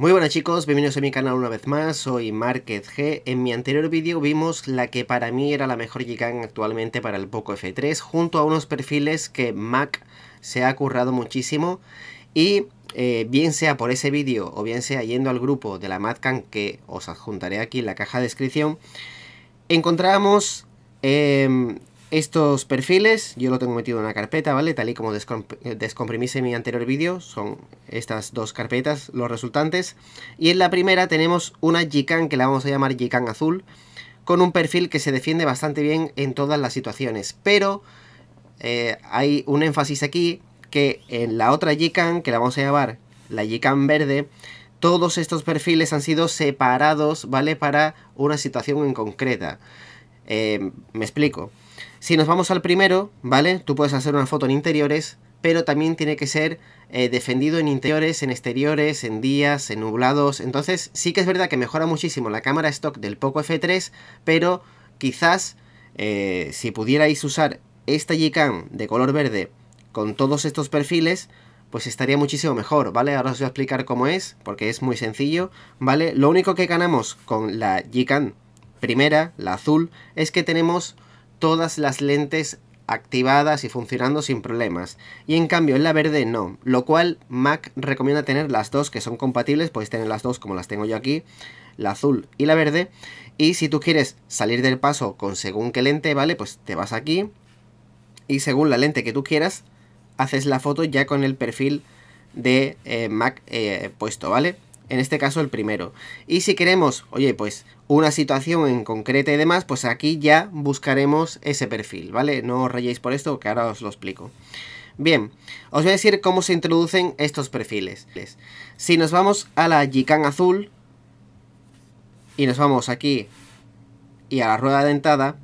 Muy buenas chicos, bienvenidos a mi canal una vez más, soy Márquez G. En mi anterior vídeo vimos la que para mí era la mejor Gigan actualmente para el Poco F3, junto a unos perfiles que Mac se ha currado muchísimo y eh, bien sea por ese vídeo o bien sea yendo al grupo de la MadCan que os adjuntaré aquí en la caja de descripción, encontramos eh, estos perfiles yo lo tengo metido en una carpeta, ¿vale? Tal y como eh, descomprimí en mi anterior vídeo, son estas dos carpetas, los resultantes. Y en la primera tenemos una Gican, que la vamos a llamar Jikan azul, con un perfil que se defiende bastante bien en todas las situaciones. Pero eh, hay un énfasis aquí que en la otra Gican, que la vamos a llamar la Gican verde, todos estos perfiles han sido separados, ¿vale? Para una situación en concreta. Eh, me explico. Si nos vamos al primero, ¿vale? Tú puedes hacer una foto en interiores, pero también tiene que ser eh, defendido en interiores, en exteriores, en días, en nublados. Entonces sí que es verdad que mejora muchísimo la cámara stock del Poco F3, pero quizás eh, si pudierais usar esta Gcam de color verde con todos estos perfiles, pues estaría muchísimo mejor, ¿vale? Ahora os voy a explicar cómo es, porque es muy sencillo, ¿vale? Lo único que ganamos con la Gcam primera, la azul, es que tenemos todas las lentes activadas y funcionando sin problemas. Y en cambio en la verde no, lo cual Mac recomienda tener las dos que son compatibles, podéis tener las dos como las tengo yo aquí, la azul y la verde. Y si tú quieres salir del paso con según qué lente, ¿vale? Pues te vas aquí y según la lente que tú quieras, haces la foto ya con el perfil de eh, Mac eh, puesto, ¿vale? en este caso el primero. Y si queremos, oye, pues una situación en concreta y demás, pues aquí ya buscaremos ese perfil, ¿vale? No os rayéis por esto, que ahora os lo explico. Bien, os voy a decir cómo se introducen estos perfiles. Si nos vamos a la Yikan azul y nos vamos aquí y a la rueda dentada,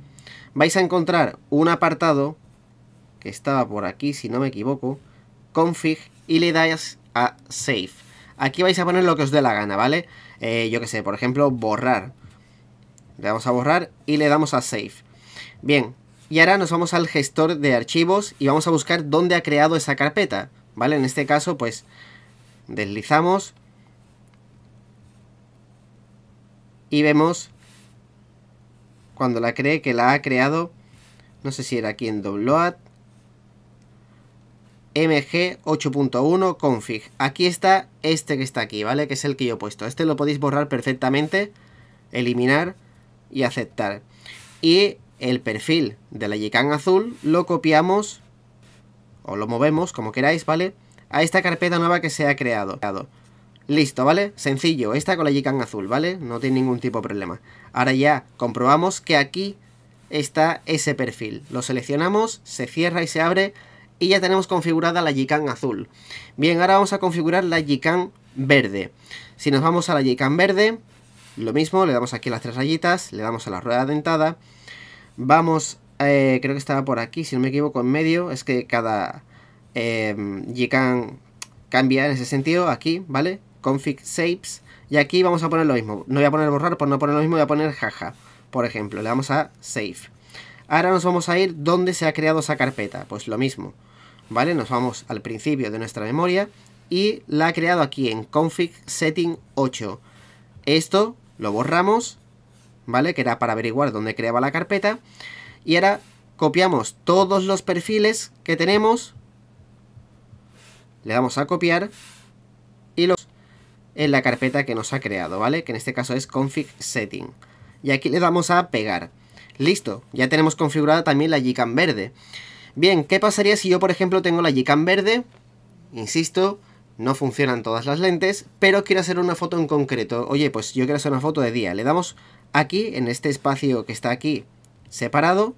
vais a encontrar un apartado que estaba por aquí, si no me equivoco, config, y le dais a save Aquí vais a poner lo que os dé la gana, ¿vale? Eh, yo qué sé, por ejemplo, borrar. Le damos a borrar y le damos a save. Bien, y ahora nos vamos al gestor de archivos y vamos a buscar dónde ha creado esa carpeta, ¿vale? En este caso, pues, deslizamos y vemos cuando la cree que la ha creado, no sé si era aquí en Download, MG 8.1 config. Aquí está este que está aquí, ¿vale? Que es el que yo he puesto. Este lo podéis borrar perfectamente, eliminar y aceptar. Y el perfil de la jican azul lo copiamos o lo movemos, como queráis, ¿vale? A esta carpeta nueva que se ha creado. Listo, ¿vale? Sencillo, esta con la jican azul, ¿vale? No tiene ningún tipo de problema. Ahora ya comprobamos que aquí está ese perfil. Lo seleccionamos, se cierra y se abre y ya tenemos configurada la Gcam azul. Bien, ahora vamos a configurar la Gcam verde. Si nos vamos a la Gcam verde, lo mismo, le damos aquí las tres rayitas, le damos a la rueda dentada, vamos, eh, creo que estaba por aquí, si no me equivoco, en medio, es que cada eh, cambia en ese sentido, aquí, ¿vale? Config saves y aquí vamos a poner lo mismo, no voy a poner borrar, por no poner lo mismo voy a poner jaja, por ejemplo, le damos a Save. Ahora nos vamos a ir donde se ha creado esa carpeta. Pues lo mismo, ¿vale? Nos vamos al principio de nuestra memoria y la ha creado aquí en config setting 8. Esto lo borramos, ¿vale? Que era para averiguar dónde creaba la carpeta. Y ahora copiamos todos los perfiles que tenemos. Le damos a copiar y los en la carpeta que nos ha creado, ¿vale? Que en este caso es config setting. Y aquí le damos a pegar. Listo, ya tenemos configurada también la GCAM verde. Bien, ¿qué pasaría si yo por ejemplo tengo la GCAM verde? Insisto, no funcionan todas las lentes, pero quiero hacer una foto en concreto. Oye, pues yo quiero hacer una foto de día. Le damos aquí, en este espacio que está aquí separado,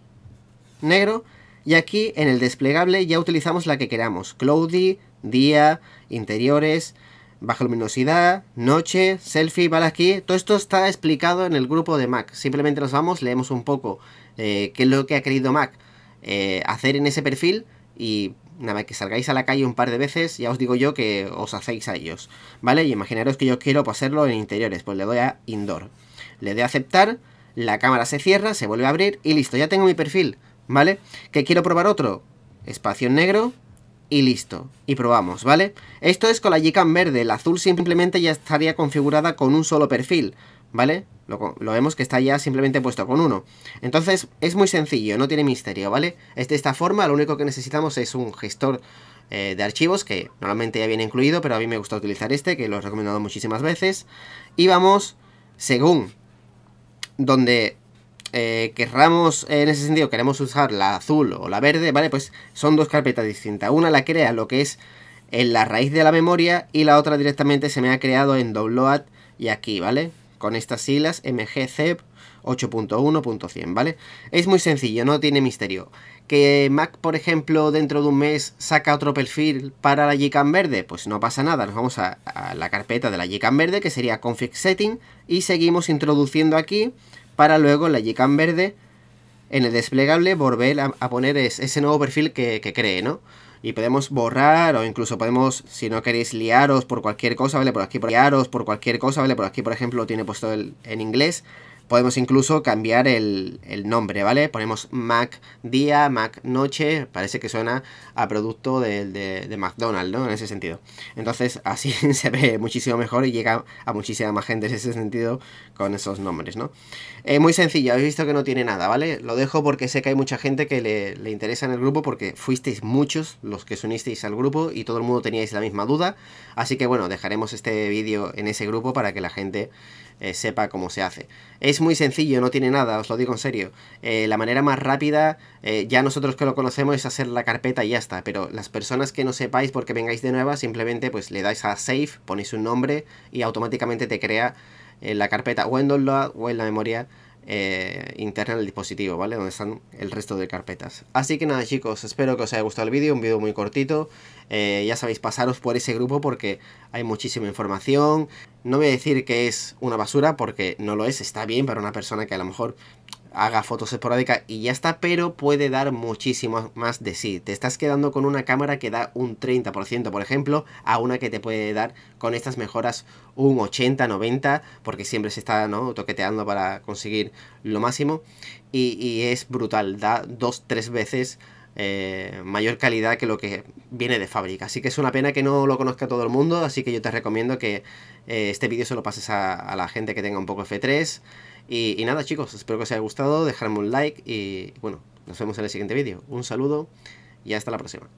negro, y aquí en el desplegable ya utilizamos la que queramos. Cloudy, día, interiores, baja luminosidad, noche, selfie, vale aquí. Todo esto está explicado en el grupo de Mac. Simplemente nos vamos, leemos un poco eh, qué es lo que ha querido Mac eh, hacer en ese perfil y nada, que salgáis a la calle un par de veces, ya os digo yo que os hacéis a ellos. ¿Vale? Y imaginaros que yo quiero pasarlo en interiores, pues le doy a indoor. Le doy a aceptar, la cámara se cierra, se vuelve a abrir y listo, ya tengo mi perfil. ¿Vale? ¿Que quiero probar otro? Espacio en negro, y listo. Y probamos, ¿vale? Esto es con la Gcam verde, el azul simplemente ya estaría configurada con un solo perfil, ¿vale? Lo, vemos que está ya simplemente puesto con uno. Entonces es muy sencillo, no tiene misterio, ¿vale? Es de esta forma, lo único que necesitamos es un gestor eh, de archivos, que normalmente ya viene incluido, pero a mí me gusta utilizar este, que lo he recomendado muchísimas veces. Y vamos según donde eh, querramos, eh, en ese sentido, queremos usar la azul o la verde, ¿vale? Pues son dos carpetas distintas. Una la crea lo que es en la raíz de la memoria y la otra directamente se me ha creado en download y aquí, ¿vale? Con estas siglas mgzep 8.1.100, ¿vale? Es muy sencillo, no tiene misterio. Que Mac, por ejemplo, dentro de un mes saca otro perfil para la GCAM verde, pues no pasa nada, nos vamos a, la carpeta de la GCAM verde, que sería config setting, y seguimos introduciendo aquí para luego la Gcam verde en el desplegable volver a, poner ese nuevo perfil que, cree, ¿no? Y podemos borrar o incluso podemos, si no queréis liaros por cualquier cosa, ¿vale? Por aquí, por por cualquier cosa, ¿vale? Por aquí, por ejemplo, tiene puesto el, en inglés. Podemos incluso cambiar el, nombre, ¿vale? Ponemos Mac día, Mac noche, parece que suena a producto de, McDonald's, ¿no? En ese sentido. Entonces así se ve muchísimo mejor y llega a muchísima más gente en ese sentido con esos nombres, ¿no? es eh, muy sencillo, habéis visto que no tiene nada, ¿vale? Lo dejo porque sé que hay mucha gente que le, interesa en el grupo porque fuisteis muchos los que se unisteis al grupo y todo el mundo teníais la misma duda. Así que bueno, dejaremos este vídeo en ese grupo para que la gente eh, sepa cómo se hace. Es muy sencillo, no tiene nada, os lo digo en serio. Eh, la manera más rápida, eh, ya nosotros que lo conocemos, es hacer la carpeta y ya está. Pero las personas que no sepáis porque vengáis de nueva, simplemente pues le dais a Save, ponéis un nombre y automáticamente te crea la carpeta o en download o en la memoria eh, interna del dispositivo, ¿vale? Donde están el resto de carpetas. Así que nada chicos, espero que os haya gustado el vídeo, un vídeo muy cortito. Eh, ya sabéis, pasaros por ese grupo porque hay muchísima información. No voy a decir que es una basura porque no lo es, está bien para una persona que a lo mejor haga fotos esporádicas y ya está, pero puede dar muchísimo más de sí. Te estás quedando con una cámara que da un 30%, por ejemplo, a una que te puede dar con estas mejoras un 80, 90, porque siempre se está ¿no? toqueteando para conseguir lo máximo. Y, y es brutal, da dos, tres veces eh, mayor calidad que lo que viene de fábrica. Así que es una pena que no lo conozca todo el mundo, así que yo te recomiendo que eh, este vídeo se lo pases a, la gente que tenga un poco F3. Y, nada chicos, espero que os haya gustado, dejadme un like y bueno, nos vemos en el siguiente vídeo. Un saludo y hasta la próxima.